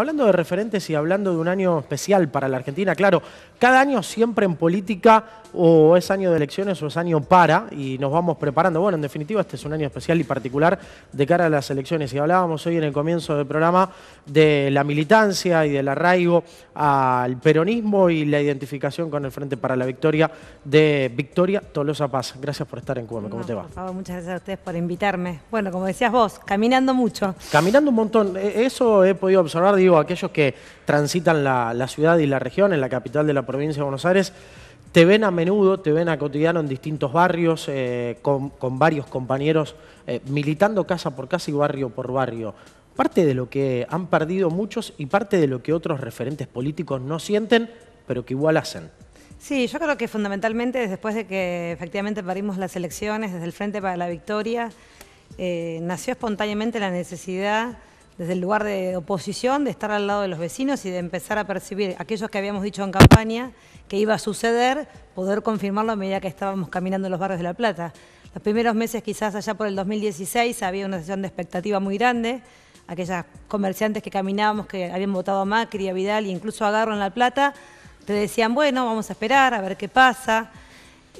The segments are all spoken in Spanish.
Hablando de referentes y hablando de un año especial para la Argentina, claro, cada año siempre en política o es año de elecciones o es año para y nos vamos preparando. Bueno, en definitiva este es un año especial y particular de cara a las elecciones. Y hablábamos hoy en el comienzo del programa de la militancia y del arraigo al peronismo y la identificación con el Frente para la Victoria de Victoria Tolosa Paz. Gracias por estar en Cuba. ¿Cómo te va? muchas gracias a ustedes por invitarme. Bueno, como decías vos, caminando mucho. Caminando un montón. E-, eso he podido observar, digo, o aquellos que transitan la, ciudad y la región, en la capital de la provincia de Buenos Aires, te ven a menudo, te ven a cotidiano en distintos barrios, eh, con, varios compañeros, eh, militando casa por casa y barrio por barrio. Parte de lo que han perdido muchos y parte de lo que otros referentes políticos no sienten, pero que igual hacen. Sí, yo creo que fundamentalmente después de que efectivamente perdimos las elecciones, desde el Frente para la Victoria, eh, nació espontáneamente la necesidad desde el lugar de oposición, de estar al lado de los vecinos y de empezar a percibir aquellos que habíamos dicho en campaña que iba a suceder, poder confirmarlo a medida que estábamos caminando en los barrios de La Plata. Los primeros meses, quizás allá por el 2016, había una sesión de expectativa muy grande. Aquellas comerciantes que caminábamos, que habían votado a Macri, a Vidal e incluso a Garro en La Plata, te decían, bueno, vamos a esperar, a ver qué pasa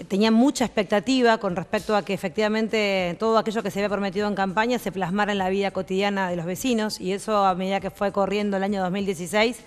tenía mucha expectativa con respecto a que efectivamente todo aquello que se había prometido en campaña se plasmara en la vida cotidiana de los vecinos y eso a medida que fue corriendo el año 2016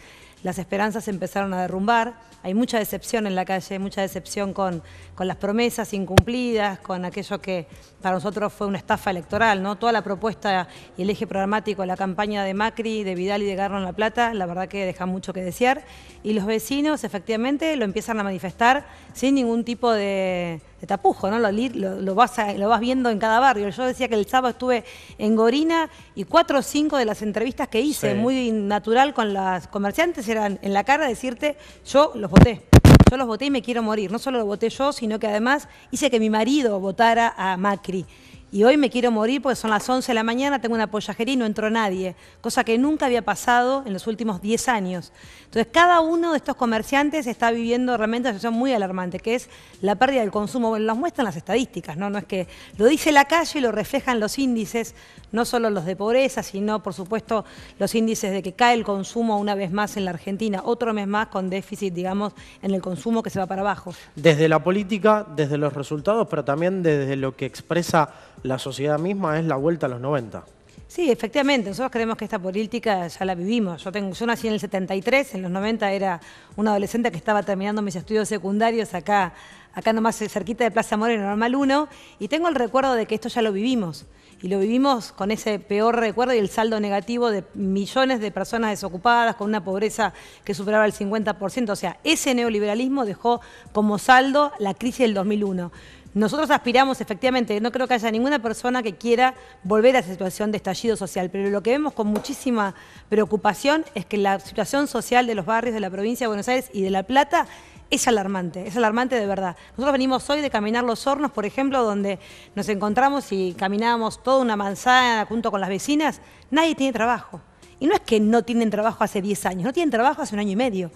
las esperanzas empezaron a derrumbar, hay mucha decepción en la calle, mucha decepción con, con las promesas incumplidas, con aquello que para nosotros fue una estafa electoral, ¿no? Toda la propuesta y el eje programático, la campaña de Macri, de Vidal y de Garro en La Plata, la verdad que deja mucho que desear. Y los vecinos efectivamente lo empiezan a manifestar sin ningún tipo de se tapujo, ¿no? Lo, vas viendo en cada barrio. Yo decía que el sábado estuve en Gorina y cuatro o cinco de las entrevistas que hice, muy natural con las comerciantes, eran en la cara decirte, yo los voté. Yo los voté y me quiero morir. No solo los voté yo, sino que además hice que mi marido votara a Macri. Y hoy me quiero morir porque son las 11 de la mañana, tengo una pollajería y no entró nadie, cosa que nunca había pasado en los últimos 10 años. Entonces, cada uno de estos comerciantes está viviendo realmente una situación muy alarmante, que es la pérdida del consumo. Bueno, muestran las estadísticas, ¿no? No es que lo dice la calle, y lo reflejan los índices, no solo los de pobreza, sino, por supuesto, los índices de que cae el consumo una vez más en la Argentina, otro mes más con déficit, digamos, en el consumo que se va para abajo. Desde la política, desde los resultados, pero también desde lo que expresa la sociedad misma es la vuelta a los 90. Sí, efectivamente, nosotros creemos que esta política ya la vivimos. Yo, tengo, yo nací en el 73, en los 90 era una adolescente que estaba terminando mis estudios secundarios acá, acá nomás eh, cerquita de Plaza Moreno, Normal 1, y tengo el recuerdo de que esto ya lo vivimos. Y lo vivimos con ese peor recuerdo y el saldo negativo de millones de personas desocupadas, con una pobreza que superaba el 50%. O sea, ese neoliberalismo dejó como saldo la crisis del 2001. Nosotros aspiramos, efectivamente, no creo que haya ninguna persona que quiera volver a esa situación de estallido social, pero lo que vemos con muchísima preocupación es que la situación social de los barrios de la provincia de Buenos Aires y de La Plata es alarmante, es alarmante de verdad. Nosotros venimos hoy de caminar los hornos, por ejemplo, donde nos encontramos y caminábamos toda una manzana junto con las vecinas, nadie tiene trabajo. Y no es que no tienen trabajo hace 10 años, no tienen trabajo hace un año y medio.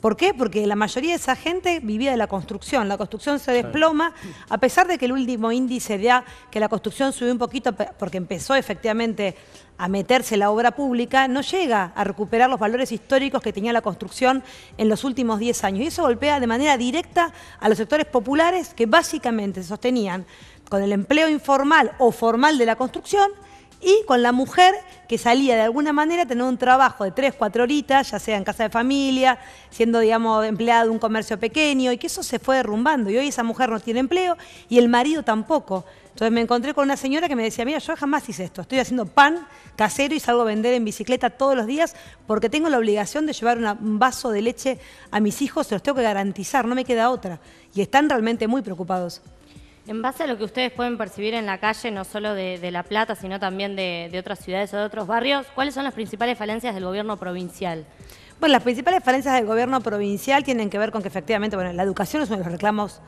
¿Por qué? Porque la mayoría de esa gente vivía de la construcción. La construcción se desploma, a pesar de que el último índice de que la construcción subió un poquito porque empezó efectivamente a meterse la obra pública, no llega a recuperar los valores históricos que tenía la construcción en los últimos 10 años. Y eso golpea de manera directa a los sectores populares que básicamente se sostenían con el empleo informal o formal de la construcción y con la mujer que salía de alguna manera a tener un trabajo de tres 4 horitas, ya sea en casa de familia, siendo, digamos, empleada de un comercio pequeño, y que eso se fue derrumbando. Y hoy esa mujer no tiene empleo y el marido tampoco. Entonces me encontré con una señora que me decía, mira, yo jamás hice esto, estoy haciendo pan casero y salgo a vender en bicicleta todos los días porque tengo la obligación de llevar un vaso de leche a mis hijos, se los tengo que garantizar, no me queda otra. Y están realmente muy preocupados. En base a lo que ustedes pueden percibir en la calle, no solo de, La Plata, sino también de, otras ciudades o de otros barrios, ¿cuáles son las principales falencias del gobierno provincial? Bueno, las principales falencias del gobierno provincial tienen que ver con que efectivamente, bueno, la educación es uno de los reclamos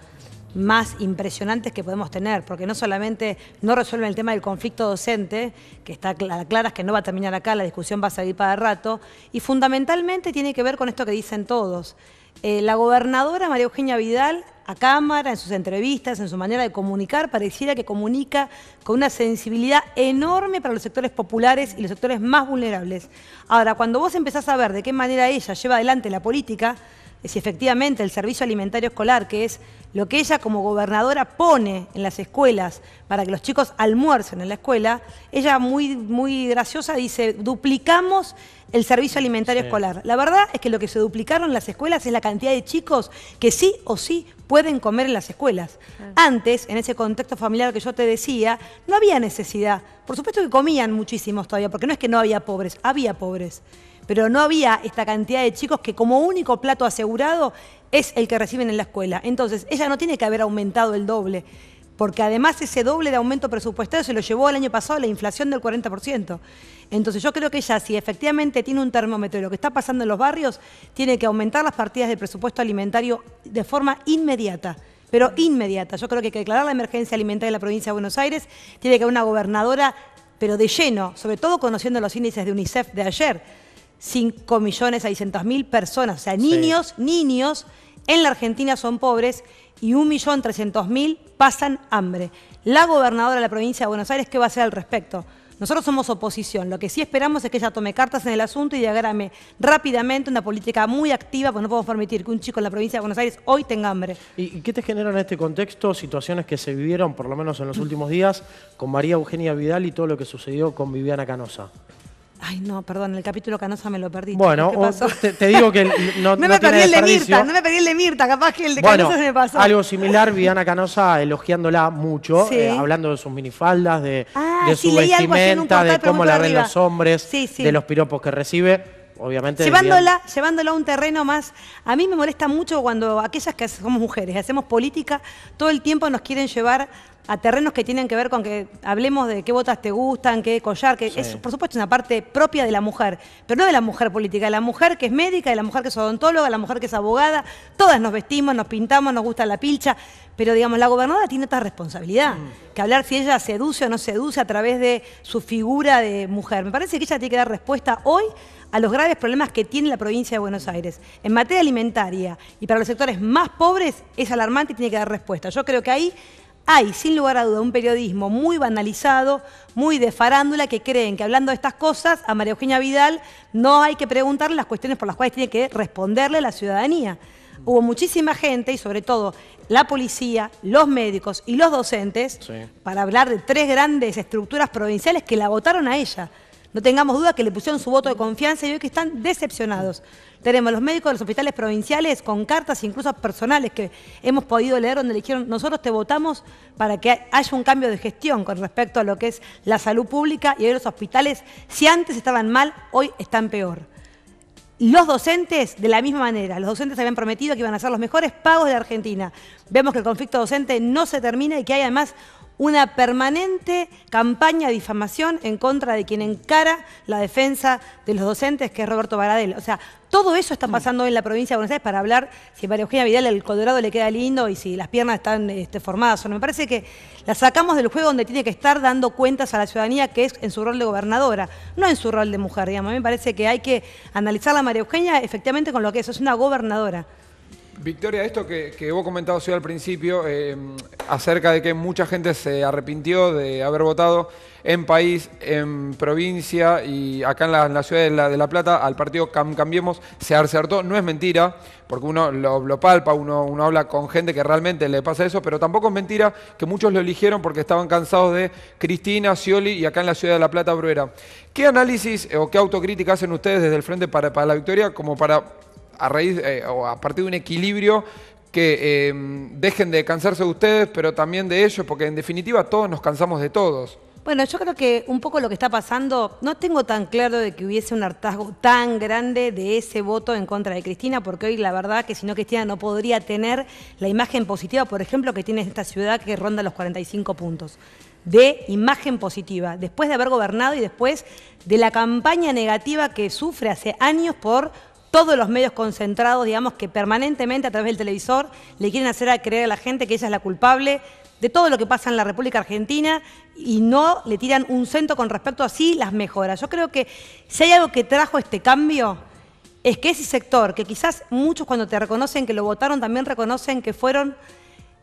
más impresionantes que podemos tener, porque no solamente no resuelven el tema del conflicto docente, que está clara, claras que no va a terminar acá, la discusión va a salir para rato, y fundamentalmente tiene que ver con esto que dicen todos, eh, la gobernadora María Eugenia Vidal, a cámara, en sus entrevistas, en su manera de comunicar, pareciera que comunica con una sensibilidad enorme para los sectores populares y los sectores más vulnerables. Ahora, cuando vos empezás a ver de qué manera ella lleva adelante la política, eh, si efectivamente el servicio alimentario escolar, que es lo que ella como gobernadora pone en las escuelas para que los chicos almuercen en la escuela, ella muy, muy graciosa dice, duplicamos el servicio alimentario escolar. La verdad es que lo que se duplicaron las escuelas es la cantidad de chicos que sí o sí pueden comer en las escuelas. Ah. Antes, en ese contexto familiar que yo te decía, no había necesidad. Por supuesto que comían muchísimos todavía, porque no es que no había pobres, había pobres. Pero no había esta cantidad de chicos que como único plato asegurado es el que reciben en la escuela. Entonces, ella no tiene que haber aumentado el doble, porque además ese doble de aumento presupuestario se lo llevó el año pasado la inflación del 40%. Entonces, yo creo que ella, si efectivamente tiene un termómetro de lo que está pasando en los barrios, tiene que aumentar las partidas de presupuesto alimentario de forma inmediata pero inmediata. Yo creo que hay que declarar la emergencia alimentaria de la provincia de Buenos Aires, tiene que haber una gobernadora, pero de lleno, sobre todo conociendo los índices de UNICEF de ayer, 5.600.000 personas, o sea, niños, niños en la Argentina son pobres y 1.300.000 pasan hambre. La gobernadora de la provincia de Buenos Aires, ¿qué va a hacer al respecto? Nosotros somos oposición. Lo que sí esperamos es que ella tome cartas en el asunto y diagrame rápidamente una política muy activa, porque no podemos permitir que un chico en la provincia de Buenos Aires hoy tenga hambre. ¿Y qué te generan en este contexto situaciones que se vivieron, por lo menos en los últimos días, con María Eugenia Vidal y todo lo que sucedió con Viviana Canosa? Ay, no, perdón, el capítulo Canosa me lo perdí. Bueno, te, digo que no, no, me perdí el de Mirta, no me perdí el de Mirta, capaz que el de Canosa se me pasó. Algo similar, Viviana Canosa elogiándola mucho, eh, hablando de sus minifaldas, de, ah, su vestimenta, de cómo la ven los hombres, de los piropos que recibe obviamente. Llevándola, llevándola a un terreno más. A mí me molesta mucho cuando aquellas que somos mujeres, hacemos política, todo el tiempo nos quieren llevar a terrenos que tienen que ver con que hablemos de qué botas te gustan, qué collar, que es por supuesto una parte propia de la mujer, pero no de la mujer política, de la mujer que es médica, de la mujer que es odontóloga, de la mujer que es abogada, todas nos vestimos, nos pintamos, nos gusta la pilcha, pero digamos, la gobernadora tiene otra responsabilidad, mm. que hablar si ella seduce o no seduce a través de su figura de mujer. Me parece que ella tiene que dar respuesta hoy a los graves problemas que tiene la provincia de Buenos Aires. En materia alimentaria y para los sectores más pobres es alarmante y tiene que dar respuesta. Yo creo que ahí hay, sin lugar a duda, un periodismo muy banalizado, muy de farándula, que creen que hablando de estas cosas, a María Eugenia Vidal no hay que preguntarle las cuestiones por las cuales tiene que responderle la ciudadanía. Hubo muchísima gente, y sobre todo la policía, los médicos y los docentes, para hablar de tres grandes estructuras provinciales que la votaron a ella. No tengamos duda que le pusieron su voto de confianza y hoy que están decepcionados. Tenemos los médicos de los hospitales provinciales con cartas incluso personales que hemos podido leer donde le dijeron nosotros te votamos para que haya un cambio de gestión con respecto a lo que es la salud pública y hoy los hospitales, si antes estaban mal, hoy están peor. Los docentes, de la misma manera, los docentes habían prometido que iban a ser los mejores pagos de Argentina. Vemos que el conflicto docente no se termina y que hay además una permanente campaña de difamación en contra de quien encara la defensa de los docentes, que es Roberto Baradel. O sea, todo eso está pasando en la provincia de Buenos Aires para hablar si María Eugenia Vidal el Colorado le queda lindo y si las piernas están este, formadas o Me parece que la sacamos del juego donde tiene que estar dando cuentas a la ciudadanía, que es en su rol de gobernadora, no en su rol de mujer, digamos. A mí me parece que hay que analizar a María Eugenia efectivamente con lo que es, es una gobernadora. Victoria, esto que, que vos comentabas al principio, eh, acerca de que mucha gente se arrepintió de haber votado en país, en provincia y acá en la, ciudad de la, Plata, al partido Cambiemos, se acertó. No es mentira, porque uno lo, lo palpa, uno, uno, habla con gente que realmente le pasa eso, pero tampoco es mentira que muchos lo eligieron porque estaban cansados de Cristina, Scioli y acá en la ciudad de La Plata, Bruera. ¿Qué análisis eh, o qué autocrítica hacen ustedes desde el Frente para, para la Victoria como para a raíz eh, o a partir de un equilibrio que em, dejen de cansarse de ustedes, pero también de ellos, porque en definitiva todos nos cansamos de todos. Bueno, yo creo que un poco lo que está pasando, no tengo tan claro de que hubiese un hartazgo tan grande de ese voto en contra de Cristina, porque hoy la verdad que si no Cristina no podría tener la imagen positiva, por ejemplo, que tiene esta ciudad que ronda los 45 puntos de imagen positiva, después de haber gobernado y después de la campaña negativa que sufre hace años por todos los medios concentrados, digamos, que permanentemente a través del televisor le quieren hacer creer a la gente que ella es la culpable de todo lo que pasa en la República Argentina y no le tiran un cento con respecto a sí las mejoras. Yo creo que si hay algo que trajo este cambio es que ese sector, que quizás muchos cuando te reconocen que lo votaron también reconocen que fueron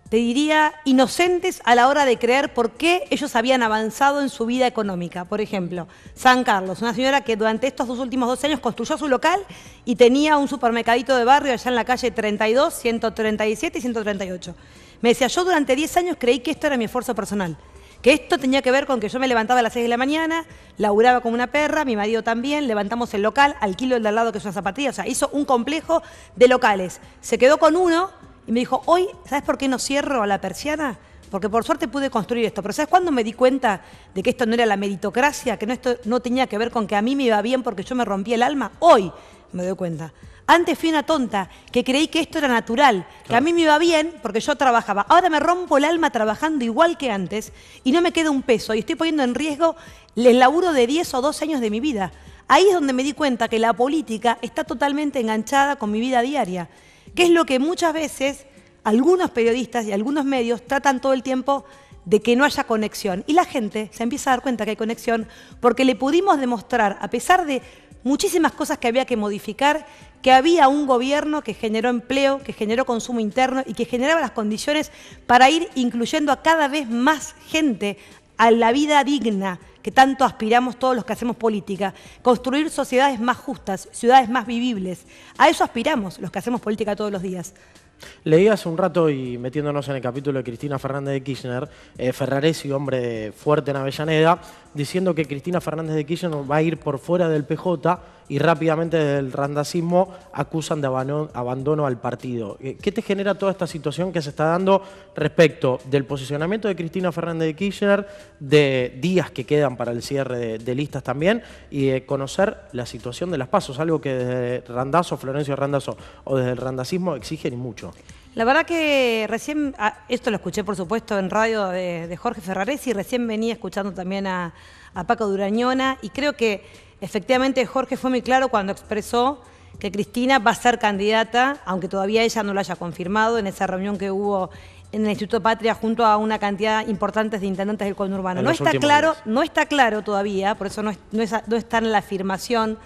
te diría, inocentes a la hora de creer por qué ellos habían avanzado en su vida económica. Por ejemplo, San Carlos, una señora que durante estos dos últimos dos años construyó su local y tenía un supermercadito de barrio allá en la calle 32, 137 y 138. Me decía, yo durante 10 años creí que esto era mi esfuerzo personal, que esto tenía que ver con que yo me levantaba a las 6 de la mañana, laburaba como una perra, mi marido también, levantamos el local, alquilo el de al lado que es una zapatilla, o sea, hizo un complejo de locales. Se quedó con uno y me dijo, hoy, ¿sabes por qué no cierro a la persiana? Porque por suerte pude construir esto. Pero ¿sabes cuándo me di cuenta de que esto no era la meritocracia? Que no, esto no tenía que ver con que a mí me iba bien porque yo me rompí el alma. Hoy me doy cuenta. Antes fui una tonta, que creí que esto era natural, que a mí me iba bien porque yo trabajaba. Ahora me rompo el alma trabajando igual que antes y no me queda un peso y estoy poniendo en riesgo el laburo de 10 o 12 años de mi vida. Ahí es donde me di cuenta que la política está totalmente enganchada con mi vida diaria que es lo que muchas veces algunos periodistas y algunos medios tratan todo el tiempo de que no haya conexión. Y la gente se empieza a dar cuenta que hay conexión porque le pudimos demostrar, a pesar de muchísimas cosas que había que modificar, que había un gobierno que generó empleo, que generó consumo interno y que generaba las condiciones para ir incluyendo a cada vez más gente a la vida digna, que tanto aspiramos todos los que hacemos política, construir sociedades más justas, ciudades más vivibles. A eso aspiramos los que hacemos política todos los días. Leí hace un rato, y metiéndonos en el capítulo de Cristina Fernández de Kirchner, eh, Ferraresi, hombre fuerte en Avellaneda, diciendo que Cristina Fernández de Kirchner va a ir por fuera del PJ y rápidamente desde el randacismo acusan de abandono al partido. Eh, ¿Qué te genera toda esta situación que se está dando respecto del posicionamiento de Cristina Fernández de Kirchner, de días que quedan para el cierre de, listas también y de conocer la situación de las pasos, algo que desde Randazo, Florencio Randazo o desde el randacismo exigen mucho? La verdad que recién, ah, esto lo escuché por supuesto en radio de, Jorge Jorge y recién venía escuchando también a, a Paco Durañona y creo que Efectivamente, Jorge fue muy claro cuando expresó que Cristina va a ser candidata, aunque todavía ella no lo haya confirmado, en esa reunión que hubo en el Instituto Patria junto a una cantidad importante de intendentes del conurbano. Urbano. no está claro, no está claro todavía, por eso no, no está en la afirmación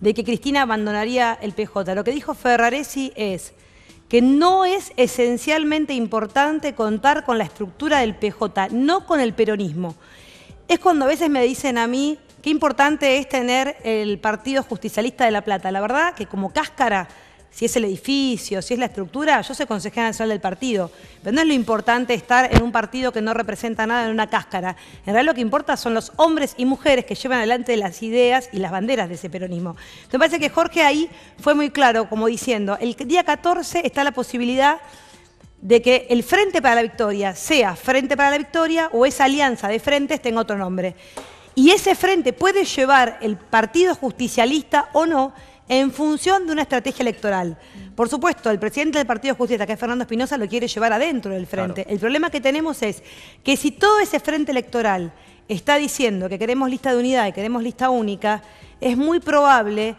de que Cristina abandonaría el PJ. Lo que dijo Ferraresi es que no es esencialmente importante contar con la estructura del PJ, no con el peronismo. Es cuando a veces me dicen a mí, Qué importante es tener el Partido Justicialista de La Plata. La verdad que como cáscara, si es el edificio, si es la estructura, yo soy consejera nacional del partido. Pero no es lo importante estar en un partido que no representa nada en una cáscara. En realidad lo que importa son los hombres y mujeres que llevan adelante las ideas y las banderas de ese peronismo. Me parece que Jorge ahí fue muy claro, como diciendo, el día 14 está la posibilidad de que el Frente para la Victoria sea Frente para la Victoria o esa alianza de frentes tenga otro nombre. Y ese frente puede llevar el partido justicialista o no en función de una estrategia electoral. Por supuesto, el presidente del Partido Justicialista, que es Fernando Espinosa, lo quiere llevar adentro del frente. El problema que tenemos es que si todo ese frente electoral está diciendo que queremos lista de unidad y queremos lista única, es muy probable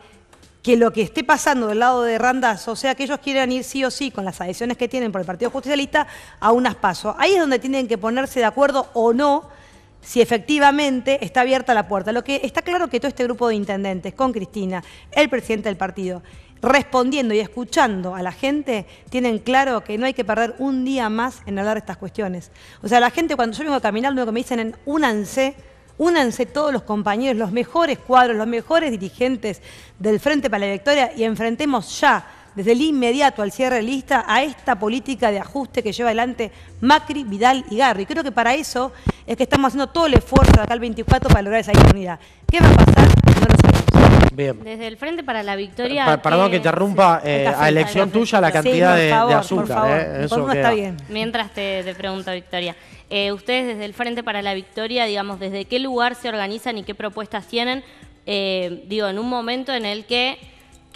que lo que esté pasando del lado de Randazo, o sea, que ellos quieran ir sí o sí con las adhesiones que tienen por el Partido Justicialista a unas PASO. Ahí es donde tienen que ponerse de acuerdo o no si efectivamente está abierta la puerta. Lo que está claro que todo este grupo de intendentes, con Cristina, el presidente del partido, respondiendo y escuchando a la gente, tienen claro que no hay que perder un día más en hablar de estas cuestiones. O sea, la gente cuando yo vengo a caminar, lo que me dicen es únanse, únanse todos los compañeros, los mejores cuadros, los mejores dirigentes del Frente para la Victoria y enfrentemos ya desde el inmediato al cierre de lista a esta política de ajuste que lleva adelante Macri, Vidal y Garri. Creo que para eso es que estamos haciendo todo el esfuerzo de acá el 24 para lograr esa unidad. ¿Qué va a pasar? Bien. Desde el Frente para la Victoria... perdón que interrumpa, eh, a elección tuya la cantidad de, de, azúcar. Eh, por favor. está bien. Mientras te, pregunto, Victoria. Eh, ustedes desde el Frente para la Victoria, digamos, desde qué lugar se organizan y qué propuestas tienen, eh, digo, en un momento en el que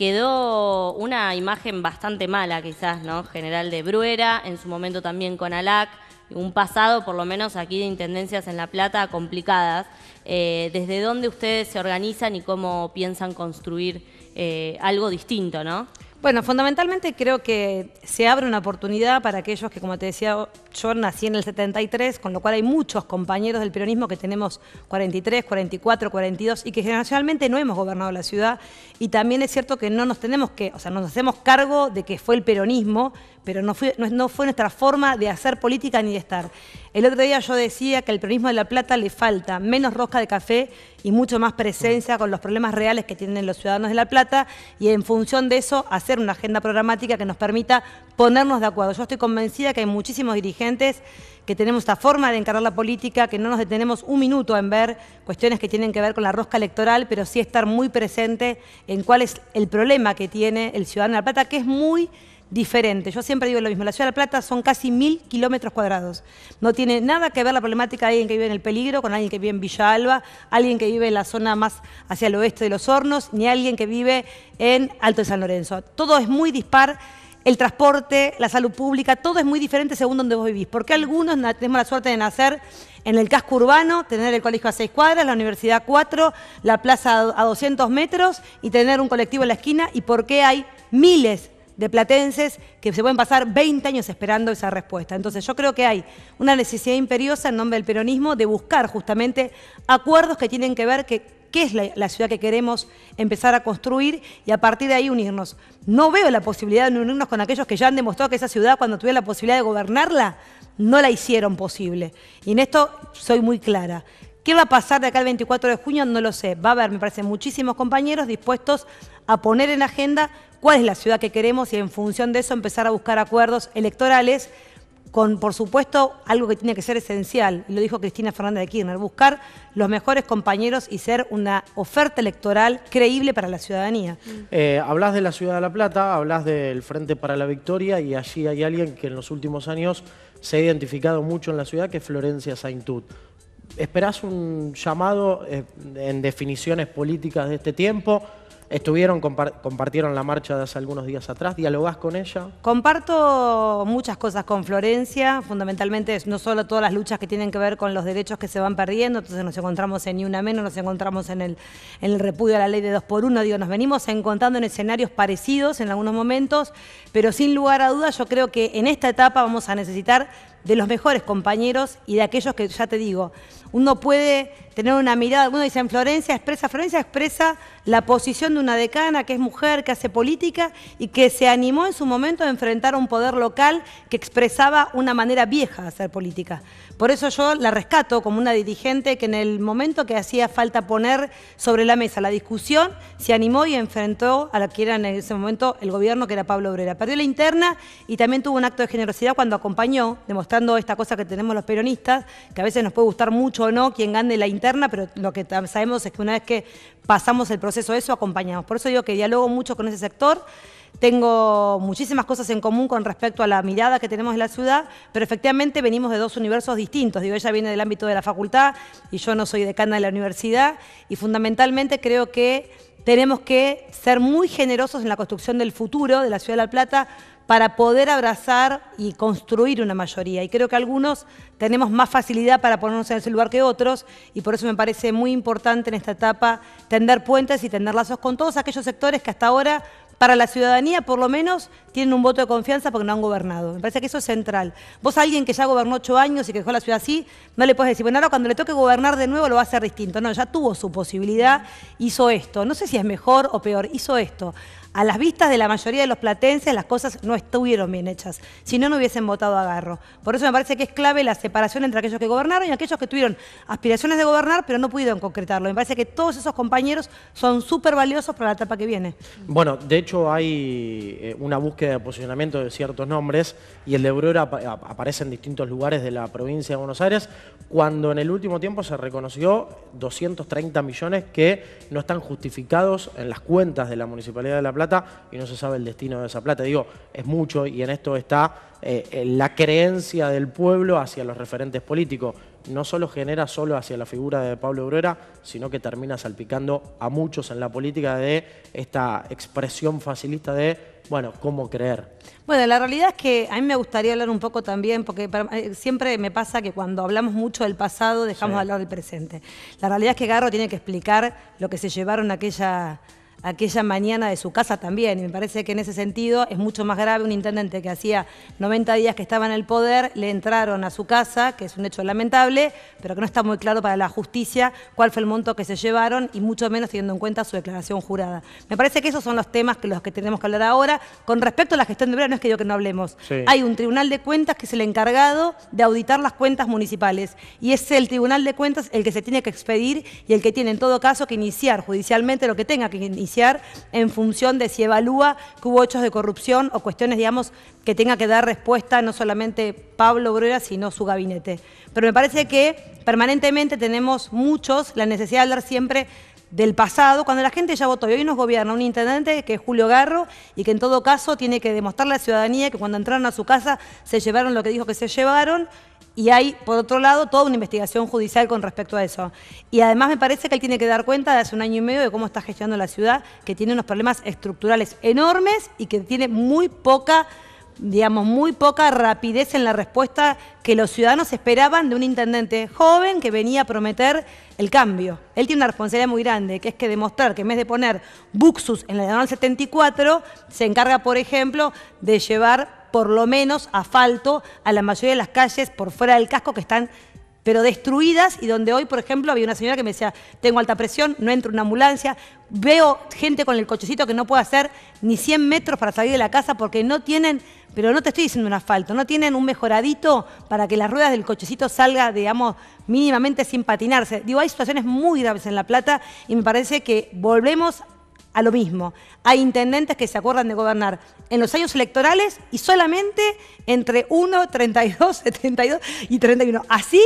quedó una imagen bastante mala quizás, ¿no? General de Bruera, en su momento también con Alac, un pasado por lo menos aquí de Intendencias en La Plata complicadas. Eh, ¿Desde dónde ustedes se organizan y cómo piensan construir eh, algo distinto, ¿no? Bueno, fundamentalmente creo que se abre una oportunidad para aquellos que, como te decía, yo nací en el 73, con lo cual hay muchos compañeros del peronismo que tenemos 43, 44, 42 y que generacionalmente no hemos gobernado la ciudad. Y también es cierto que no nos tenemos que, o sea, nos hacemos cargo de que fue el peronismo, pero no fue, no, fue nuestra forma de hacer política ni de estar. El otro día yo decía que al peronismo de La Plata le falta menos rosca de café y mucho más presencia con los problemas reales que tienen los ciudadanos de La Plata y en función de eso hacer una agenda programática que nos permita ponernos de acuerdo. Yo estoy convencida que hay muchísimos dirigentes que tenemos esta forma de encarar la política, que no nos detenemos un minuto en ver cuestiones que tienen que ver con la rosca electoral, pero sí estar muy presente en cuál es el problema que tiene el ciudadano de La Plata, que es muy diferente. Yo siempre digo lo mismo, la ciudad de La Plata son casi mil kilómetros cuadrados. No tiene nada que ver la problemática de alguien que vive en el peligro con alguien que vive en Villa Alba, alguien que vive en la zona más hacia el oeste de los hornos, ni alguien que vive en Alto de San Lorenzo. Todo es muy dispar el transporte, la salud pública, todo es muy diferente según donde vos vivís. Porque algunos tenemos la suerte de nacer en el casco urbano, tener el colegio a seis cuadras, la universidad a cuatro, la plaza a 200 metros y tener un colectivo en la esquina. ¿Y por qué hay miles de platenses que se pueden pasar 20 años esperando esa respuesta. Entonces yo creo que hay una necesidad imperiosa en nombre del peronismo de buscar justamente acuerdos que tienen que ver que qué es la, la, ciudad que queremos empezar a construir y a partir de ahí unirnos. No veo la posibilidad de unirnos con aquellos que ya han demostrado que esa ciudad, cuando tuvieron la posibilidad de gobernarla, no la hicieron posible. Y en esto soy muy clara. ¿Qué va a pasar de acá el 24 de junio? No lo sé. Va a haber, me parece, muchísimos compañeros dispuestos a poner en agenda cuál es la ciudad que queremos y en función de eso empezar a buscar acuerdos electorales con, por supuesto, algo que tiene que ser esencial, lo dijo Cristina Fernández de Kirchner, buscar los mejores compañeros y ser una oferta electoral creíble para la ciudadanía. Eh, hablas de la Ciudad de La Plata, hablas del Frente para la Victoria, y allí hay alguien que en los últimos años se ha identificado mucho en la ciudad, que es Florencia Saintut. ¿Esperás un llamado eh, en definiciones políticas de este tiempo? Estuvieron, compartieron la marcha de hace algunos días atrás, ¿dialogás con ella? Comparto muchas cosas con Florencia, fundamentalmente no solo todas las luchas que tienen que ver con los derechos que se van perdiendo, entonces nos encontramos en Ni Una Menos, nos encontramos en el, el repudio a la ley de 2 por 1 digo, nos venimos encontrando en escenarios parecidos en algunos momentos, pero sin lugar a dudas yo creo que en esta etapa vamos a necesitar de los mejores compañeros y de aquellos que ya te digo, uno puede tener una mirada, uno dice en Florencia expresa, Florencia expresa la posición de una decana que es mujer, que hace política y que se animó en su momento a enfrentar a un poder local que expresaba una manera vieja de hacer política. Por eso yo la rescato como una dirigente que en el momento que hacía falta poner sobre la mesa la discusión, se animó y enfrentó a la que era en ese momento el gobierno, que era Pablo Obrera. Perdió la interna y también tuvo un acto de generosidad cuando acompañó, demostró esta cosa que tenemos los peronistas, que a veces nos puede gustar mucho o no quien gane la interna, pero lo que sabemos es que una vez que pasamos el proceso de eso, acompañamos. Por eso digo que dialogo mucho con ese sector. Tengo muchísimas cosas en común con respecto a la mirada que tenemos de la ciudad, pero efectivamente venimos de dos universos distintos. Digo, ella viene del ámbito de la facultad y yo no soy decana de la universidad y fundamentalmente creo que tenemos que ser muy generosos en la construcción del futuro de la ciudad de La Plata para poder abrazar y construir una mayoría. Y creo que algunos tenemos más facilidad para ponernos en ese lugar que otros y por eso me parece muy importante en esta etapa tender puentes y tender lazos con todos aquellos sectores que hasta ahora para la ciudadanía por lo menos tienen un voto de confianza porque no han gobernado. Me parece que eso es central. Vos alguien que ya gobernó ocho años y que dejó la ciudad así, no le puedes decir, bueno, ahora cuando le toque gobernar de nuevo lo va a hacer distinto. No, ya tuvo su posibilidad, hizo esto. No sé si es mejor o peor, hizo esto. A las vistas de la mayoría de los platenses, las cosas no estuvieron bien hechas. Si no, no hubiesen votado a Garro. Por eso me parece que es clave la separación entre aquellos que gobernaron y aquellos que tuvieron aspiraciones de gobernar, pero no pudieron concretarlo. Me parece que todos esos compañeros son súper valiosos para la etapa que viene. Bueno, de hecho hay eh, una búsqueda de posicionamiento de ciertos nombres y el de aurora aparece en distintos lugares de la provincia de Buenos Aires, cuando en el último tiempo se reconoció 230 millones que no están justificados en las cuentas de la Municipalidad de La Plata y no se sabe el destino de esa plata. Digo, es mucho y en esto está eh, eh, la creencia del pueblo hacia los referentes políticos. No solo genera solo hacia la figura de Pablo Obrera, sino que termina salpicando a muchos en la política de esta expresión facilista de, bueno, cómo creer. Bueno, la realidad es que a mí me gustaría hablar un poco también, porque eh, siempre me pasa que cuando hablamos mucho del pasado dejamos de hablar del presente. La realidad es que Garro tiene que explicar lo que se llevaron aquella aquella mañana de su casa también. Y me parece que en ese sentido es mucho más grave un intendente que hacía 90 días que estaba en el poder, le entraron a su casa, que es un hecho lamentable, pero que no está muy claro para la justicia cuál fue el monto que se llevaron y mucho menos teniendo en cuenta su declaración jurada. Me parece que esos son los temas que los que tenemos que hablar ahora. Con respecto a la gestión de obra, no es que yo que no hablemos. Hay un tribunal de cuentas que es el encargado de auditar las cuentas municipales y es el tribunal de cuentas el que se tiene que expedir y el que tiene en todo caso que iniciar judicialmente lo que tenga que iniciar en función de si evalúa que hubo hechos de corrupción o cuestiones, digamos, que tenga que dar respuesta no solamente Pablo Bruera, sino su gabinete. Pero me parece que permanentemente tenemos muchos la necesidad de hablar siempre del pasado, cuando la gente ya votó y hoy nos gobierna un intendente que es Julio Garro y que en todo caso tiene que demostrarle a la ciudadanía que cuando entraron a su casa se llevaron lo que dijo que se llevaron y hay, por otro lado, toda una investigación judicial con respecto a eso. Y además me parece que él tiene que dar cuenta de hace un año y medio de cómo está gestionando la ciudad, que tiene unos problemas estructurales enormes y que tiene muy poca digamos, muy poca rapidez en la respuesta que los ciudadanos esperaban de un intendente joven que venía a prometer el cambio. Él tiene una responsabilidad muy grande, que es que demostrar que en vez de poner Buxus en la del 74, se encarga, por ejemplo, de llevar por lo menos asfalto a la mayoría de las calles por fuera del casco que están pero destruidas y donde hoy, por ejemplo, había una señora que me decía, tengo alta presión, no entro en una ambulancia, veo gente con el cochecito que no puede hacer ni 100 metros para salir de la casa porque no tienen, pero no te estoy diciendo un asfalto, no tienen un mejoradito para que las ruedas del cochecito salga, digamos, mínimamente sin patinarse. Digo, hay situaciones muy graves en La Plata y me parece que volvemos a lo mismo. Hay intendentes que se acuerdan de gobernar en los años electorales y solamente entre 1, 32, 72 y 31. Así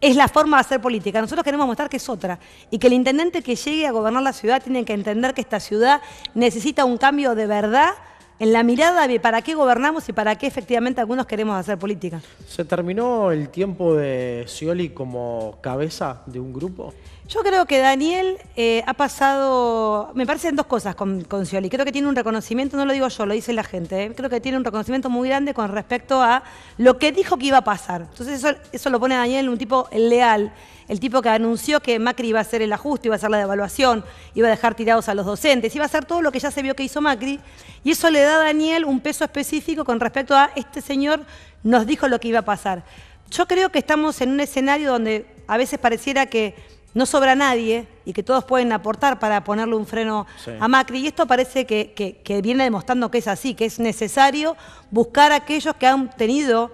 es la forma de hacer política. Nosotros queremos mostrar que es otra y que el intendente que llegue a gobernar la ciudad tiene que entender que esta ciudad necesita un cambio de verdad en la mirada de para qué gobernamos y para qué efectivamente algunos queremos hacer política. ¿Se terminó el tiempo de Scioli como cabeza de un grupo? Yo creo que Daniel eh, ha pasado, me parecen dos cosas con, con Creo que tiene un reconocimiento, no lo digo yo, lo dice la gente, eh. creo que tiene un reconocimiento muy grande con respecto a lo que dijo que iba a pasar. Entonces eso, eso lo pone a Daniel un tipo leal, el tipo que anunció que Macri iba a hacer el ajuste, iba a hacer la devaluación, iba a dejar tirados a los docentes, iba a hacer todo lo que ya se vio que hizo Macri. Y eso le da a Daniel un peso específico con respecto a este señor nos dijo lo que iba a pasar. Yo creo que estamos en un escenario donde a veces pareciera que no sobra nadie y que todos pueden aportar para ponerle un freno a Macri. Y esto parece que, que, que, viene demostrando que es así, que es necesario buscar a aquellos que han tenido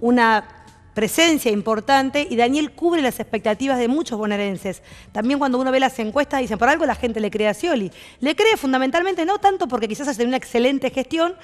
una presencia importante y Daniel cubre las expectativas de muchos bonaerenses. También cuando uno ve las encuestas dicen, por algo la gente le cree a Scioli. Le cree fundamentalmente no tanto porque quizás ha tenido una excelente gestión,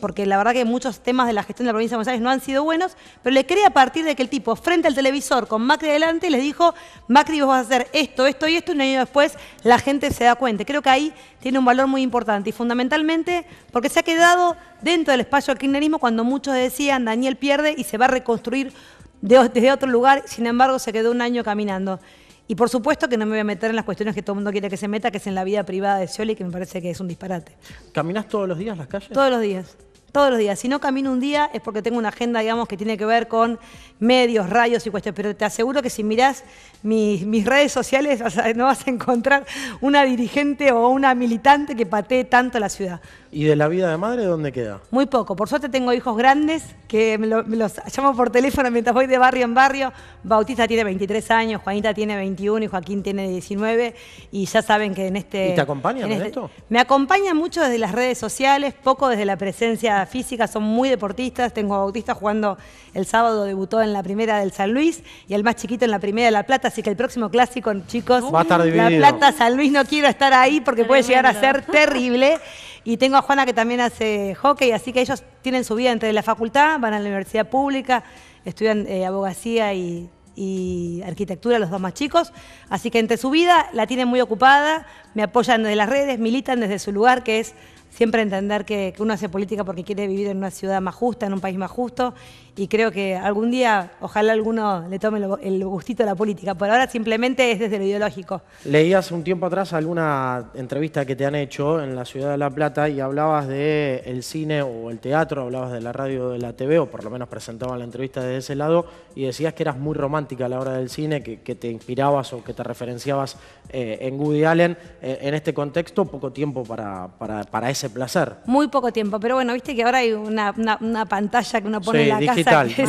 porque la verdad que muchos temas de la gestión de la provincia de Buenos Aires no han sido buenos, pero le cree a partir de que el tipo frente al televisor con Macri delante les dijo, Macri vos vas a hacer esto, esto y esto, y un año después la gente se da cuenta. Creo que ahí tiene un valor muy importante y fundamentalmente porque se ha quedado dentro del espacio del kirchnerismo cuando muchos decían Daniel pierde y se va a reconstruir de, desde otro lugar, sin embargo se quedó un año caminando. Y por supuesto que no me voy a meter en las cuestiones que todo el mundo quiere que se meta, que es en la vida privada de Scioli, que me parece que es un disparate. caminas todos los días las calles? Todos los días todos los días. Si no camino un día es porque tengo una agenda, digamos, que tiene que ver con medios, rayos y cuestiones. Pero te aseguro que si mirás mis, redes sociales no vas a encontrar una dirigente o una militante que patee tanto la ciudad. ¿Y de la vida de madre dónde queda? Muy poco. Por suerte tengo hijos grandes que me, los llamo por teléfono mientras voy de barrio en barrio. Bautista tiene 23 años, Juanita tiene 21 y Joaquín tiene 19. Y ya saben que en este... ¿Y te acompañan en, este esto? Me acompaña mucho desde las redes sociales, poco desde la presencia física, son muy deportistas. Tengo a Bautista jugando el sábado, debutó en la primera del San Luis y el más chiquito en la primera de La Plata. Así que el próximo clásico, chicos, La Plata, San Luis, no quiero estar ahí porque puede llegar a ser terrible. Y tengo a Juana que también hace hockey, así que ellos tienen su vida entre la facultad, van a la universidad pública, estudian eh, abogacía y y arquitectura, los dos más chicos. Así que entre su vida la tienen muy ocupada, me apoyan desde las redes, militan desde su lugar que es siempre entender que, uno hace política porque quiere vivir en una ciudad más justa, en un país más justo y creo que algún día, ojalá alguno le tome el gustito a la política. Por ahora simplemente es desde lo ideológico. Leías un tiempo atrás alguna entrevista que te han hecho en la ciudad de La Plata y hablabas del el cine o el teatro, hablabas de la radio, de la TV, o por lo menos presentaban la entrevista desde ese lado, y decías que eras muy romántica a la hora del cine, que, te inspirabas o que te referenciabas eh, en Woody Allen. Eh, en este contexto, poco tiempo para, para, ese placer. Muy poco tiempo, pero bueno, viste que ahora hay una, pantalla que uno pone en la casa que,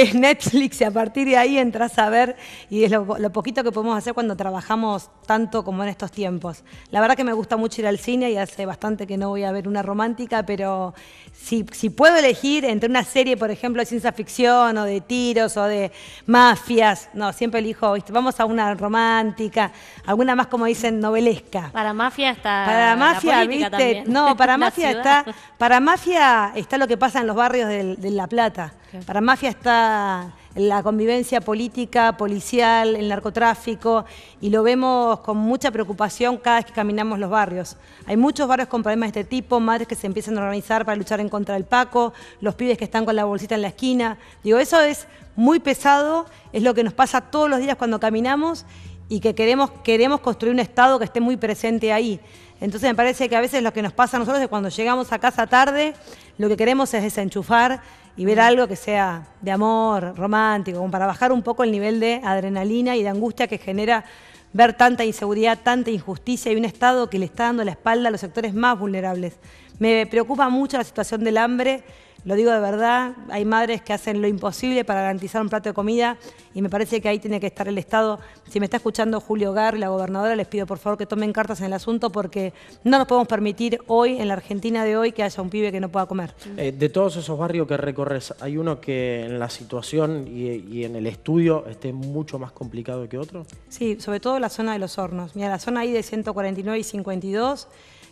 es, Netflix y a partir de ahí entras a ver y es lo, poquito que podemos hacer cuando trabajamos tanto como en estos tiempos. La verdad que me gusta mucho ir al cine y hace bastante que no voy a ver una romántica, pero si, puedo elegir entre una serie, por ejemplo, de ciencia ficción o de tiros o de mafias, no, siempre elijo, ¿viste? vamos a una romántica, alguna más como dicen novelesca. Para mafia está... Para mafia, ¿viste? No, para mafia está... Para mafia está lo que pasa en los barrios de La Plata. Para mafia está la convivencia política, policial, el narcotráfico, y lo vemos con mucha preocupación cada vez que caminamos los barrios. Hay muchos barrios con problemas de este tipo, madres que se empiezan a organizar para luchar en contra del Paco, los pibes que están con la bolsita en la esquina. Digo, eso es muy pesado, es lo que nos pasa todos los días cuando caminamos y que queremos, queremos construir un Estado que esté muy presente ahí. Entonces me parece que a veces lo que nos pasa a nosotros es cuando llegamos a casa tarde, lo que queremos es desenchufar, y ver algo que sea de amor, romántico, como para bajar un poco el nivel de adrenalina y de angustia que genera ver tanta inseguridad, tanta injusticia y un Estado que le está dando la espalda a los sectores más vulnerables. Me preocupa mucho la situación del hambre lo digo de verdad, hay madres que hacen lo imposible para garantizar un plato de comida y me parece que ahí tiene que estar el Estado. Si me está escuchando Julio Gar, la gobernadora, les pido por favor que tomen cartas en el asunto porque no nos podemos permitir hoy, en la Argentina de hoy, que haya un pibe que no pueda comer. Eh, de todos esos barrios que recorres, ¿hay uno que en la situación y, y, en el estudio esté mucho más complicado que otro? Sí, sobre todo la zona de los hornos. Mira, la zona ahí de 149 y 52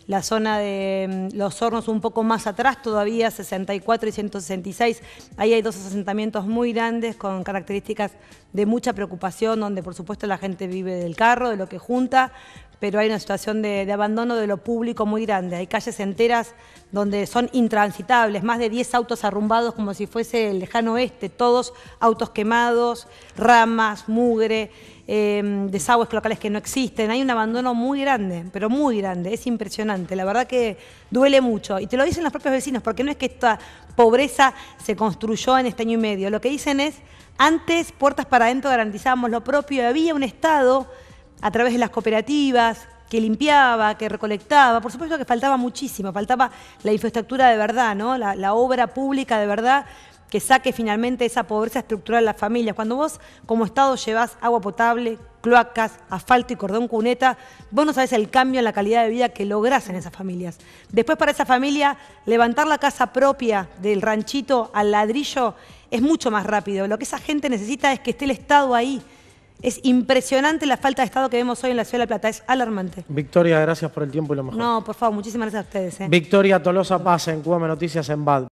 la zona de mm, los hornos un poco más atrás todavía, 64 y 166. Ahí hay dos asentamientos muy grandes con características de mucha preocupación, donde por supuesto la gente vive del carro, de lo que junta, pero hay una situación de, abandono de lo público muy grande. Hay calles enteras donde son intransitables, más de 10 autos arrumbados como si fuese el lejano oeste, todos autos quemados, ramas, mugre. Em, desagües locales que no existen, hay un abandono muy grande, pero muy grande, es impresionante, la verdad que duele mucho. Y te lo dicen los propios vecinos, porque no es que esta pobreza se construyó en este año y medio, lo que dicen es, antes puertas para adentro garantizábamos lo propio, había un Estado a través de las cooperativas que limpiaba, que recolectaba, por supuesto que faltaba muchísimo, faltaba la infraestructura de verdad, ¿no? la obra pública de verdad, que saque finalmente esa pobreza estructural de las familias. Cuando vos como Estado llevas agua potable, cloacas, asfalto y cordón cuneta, vos no sabés el cambio en la calidad de vida que lográs en esas familias. Después para esa familia, levantar la casa propia del ranchito al ladrillo es mucho más rápido. Lo que esa gente necesita es que esté el Estado ahí. Es impresionante la falta de Estado que vemos hoy en la Ciudad de La Plata, es alarmante. Victoria, gracias por el tiempo y lo mejor. No, por favor, muchísimas gracias a ustedes. Eh. Victoria Tolosa Paz en Cuba Noticias en BAD.